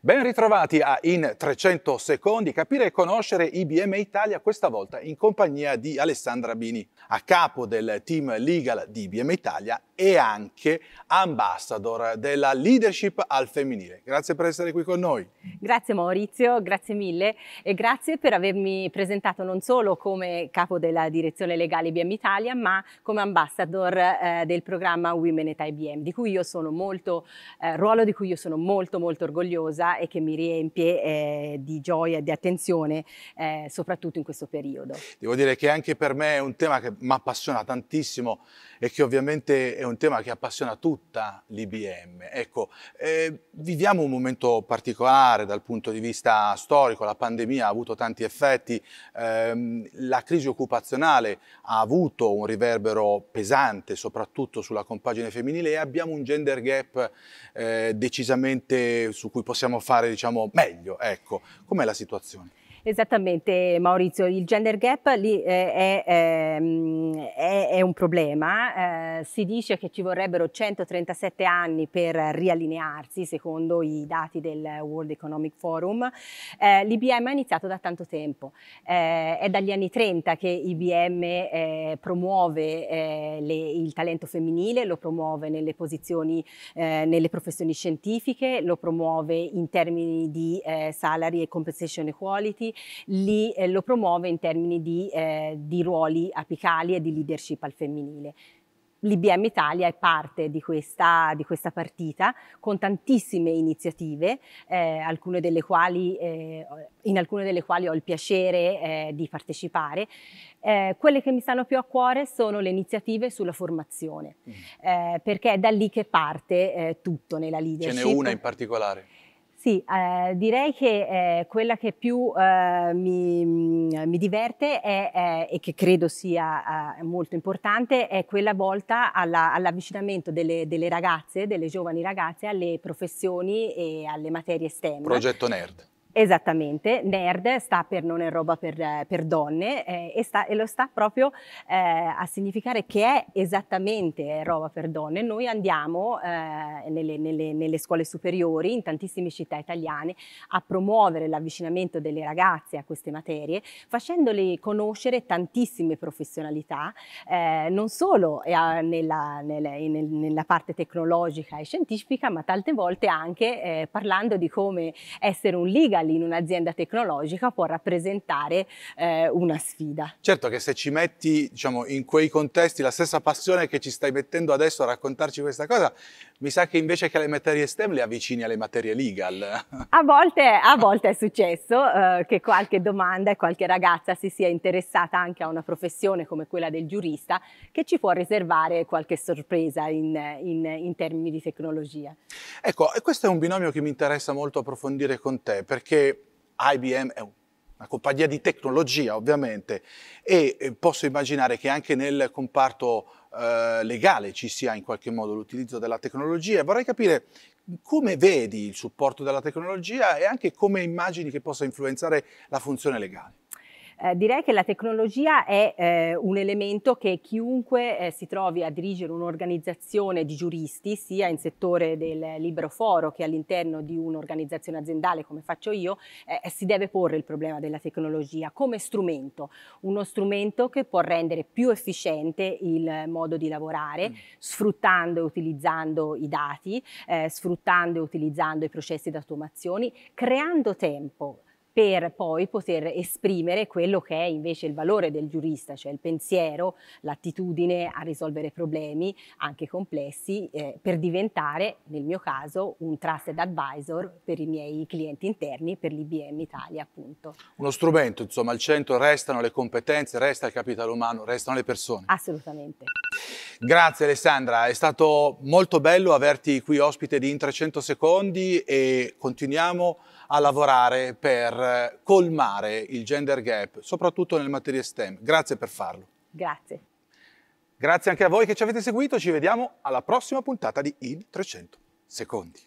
Ben ritrovati a In 300 secondi, capire e conoscere IBM Italia, questa volta in compagnia di Alessandra Bini, a capo del team legal di IBM Italia e anche ambassador della leadership al femminile. Grazie per essere qui con noi. Grazie Maurizio, grazie mille e grazie per avermi presentato non solo come capo della direzione legale IBM Italia, ma come ambassador eh, del programma Women at IBM, di cui io sono molto, eh, ruolo di cui io sono molto molto orgogliosa e che mi riempie eh, di gioia e di attenzione, eh, soprattutto in questo periodo. Devo dire che anche per me è un tema che mi appassiona tantissimo e che ovviamente è un tema che appassiona tutta l'IBM. Ecco, eh, viviamo un momento particolare dal punto di vista storico, la pandemia ha avuto tanti effetti, ehm, la crisi occupazionale ha avuto un riverbero pesante soprattutto sulla compagine femminile e abbiamo un gender gap eh, decisamente su cui possiamo fare diciamo, meglio. Ecco, com'è la situazione? Esattamente Maurizio, il gender gap lì eh, è, ehm, è, è, un problema, eh, si dice che ci vorrebbero 137 anni per riallinearsi secondo i dati del World Economic Forum, eh, l'IBM ha iniziato da tanto tempo, è dagli anni 30 che IBM promuove il talento femminile, lo promuove nelle posizioni, nelle professioni scientifiche, lo promuove in termini di salary e compensation equality, li, eh, lo promuove in termini di, eh, di ruoli apicali e di leadership al femminile. L'IBM Italia è parte di questa, di questa partita con tantissime iniziative, eh, alcune quali, eh, in alcune delle quali ho il piacere eh, di partecipare. Eh, quelle che mi stanno più a cuore sono le iniziative sulla formazione, mm. eh, perché è da lì che parte eh, tutto nella leadership. Ce n'è una in particolare? Sì, eh, direi che eh, quella che più eh, mi, mm, mi, diverte è, e che credo sia eh, molto importante è quella volta all'avvicinamento delle, delle, ragazze, delle giovani ragazze alle professioni e alle materie STEM. Progetto Nerd. Esattamente, nerd sta per non è roba per, per donne eh, e, sta, e, lo sta proprio eh, a significare che è esattamente roba per donne. Noi andiamo eh, nelle, nelle, nelle, scuole superiori, in tantissime città italiane, a promuovere l'avvicinamento delle ragazze a queste materie, facendole conoscere tantissime professionalità, eh, non solo eh, nella, nella, nella, parte tecnologica e scientifica, ma tante volte anche eh, parlando di come essere un legal digitali in un'azienda tecnologica può rappresentare eh, una sfida. Certo che se ci metti diciamo, in quei contesti la stessa passione che ci stai mettendo adesso a raccontarci questa cosa, mi sa che invece che le materie STEM le avvicini alle materie legal. A volte, a volte è successo eh, che qualche domanda e qualche ragazza si sia interessata anche a una professione come quella del giurista che ci può riservare qualche sorpresa in, in, in termini di tecnologia. Ecco, e questo è un binomio che mi interessa molto approfondire con te perché IBM è un una compagnia di tecnologia ovviamente, e posso immaginare che anche nel comparto eh, legale ci sia in qualche modo l'utilizzo della tecnologia. Vorrei capire come vedi il supporto della tecnologia e anche come immagini che possa influenzare la funzione legale. Eh, direi che la tecnologia è eh, un elemento che chiunque eh, si trovi a dirigere un'organizzazione di giuristi, sia in settore del libero foro che all'interno di un'organizzazione aziendale come faccio io, eh, eh, si deve porre il problema della tecnologia come strumento, uno strumento che può rendere più efficiente il modo di lavorare, mm. sfruttando e utilizzando i dati, eh, sfruttando e utilizzando i processi di automazione, creando tempo per poi poter esprimere quello che è invece il valore del giurista, cioè il pensiero, l'attitudine a risolvere problemi anche complessi eh, per diventare, nel mio caso, un trusted advisor per i miei clienti interni, per l'IBM Italia appunto. Uno strumento, insomma, al centro restano le competenze, resta il capitale umano, restano le persone. Assolutamente. Grazie Alessandra, è stato molto bello averti qui ospite di In 300 secondi e continuiamo a lavorare per eh, colmare il gender gap, soprattutto nelle materie STEM. Grazie per farlo. Grazie. Grazie anche a voi che ci avete seguito, ci vediamo alla prossima puntata di Il 300 Secondi.